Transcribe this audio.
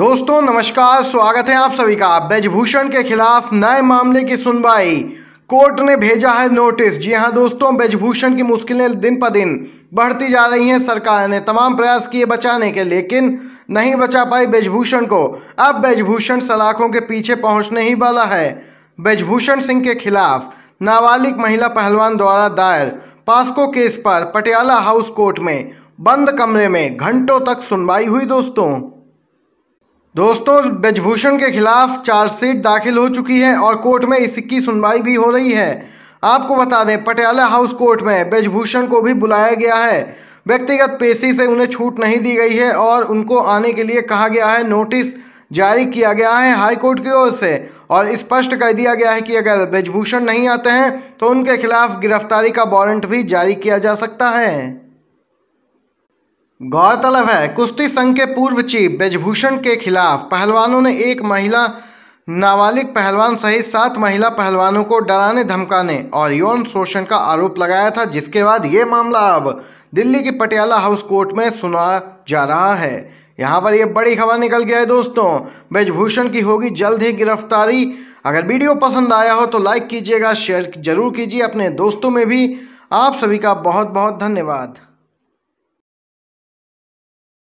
दोस्तों नमस्कार स्वागत है आप सभी का बेजभूषण के खिलाफ नए मामले की सुनवाई कोर्ट ने भेजा है नोटिस जी हां दोस्तों बेजभूषण की मुश्किलें दिन पर दिन बढ़ती जा रही हैं सरकार ने तमाम प्रयास किए बचाने के लेकिन नहीं बचा पाई बेजभूषण को अब बेजभूषण सलाखों के पीछे पहुंचने ही वाला है बेजभूषण सिंह के खिलाफ नाबालिग महिला पहलवान द्वारा दायर पास्को केस पर पटियाला हाउस कोर्ट में बंद कमरे में घंटों तक सुनवाई हुई दोस्तों दोस्तों ब्रजभूषण के खिलाफ चार्जशीट दाखिल हो चुकी है और कोर्ट में इसकी सुनवाई भी हो रही है आपको बता दें पटियाला हाउस कोर्ट में ब्रजभूषण को भी बुलाया गया है व्यक्तिगत पेशी से उन्हें छूट नहीं दी गई है और उनको आने के लिए कहा गया है नोटिस जारी किया गया है हाईकोर्ट की ओर से और स्पष्ट कर दिया गया है कि अगर ब्रजभूषण नहीं आते हैं तो उनके खिलाफ गिरफ्तारी का वारंट भी जारी किया जा सकता है गौरतलब है कुश्ती संघ के पूर्व चीफ ब्रजभूषण के खिलाफ पहलवानों ने एक महिला नाबालिग पहलवान सहित सात महिला पहलवानों को डराने धमकाने और यौन शोषण का आरोप लगाया था जिसके बाद ये मामला अब दिल्ली की पटियाला हाउस कोर्ट में सुना जा रहा है यहाँ पर यह बड़ी खबर निकल गया है दोस्तों ब्रजभूषण की होगी जल्द ही गिरफ्तारी अगर वीडियो पसंद आया हो तो लाइक कीजिएगा शेयर जरूर कीजिए अपने दोस्तों में भी आप सभी का बहुत बहुत धन्यवाद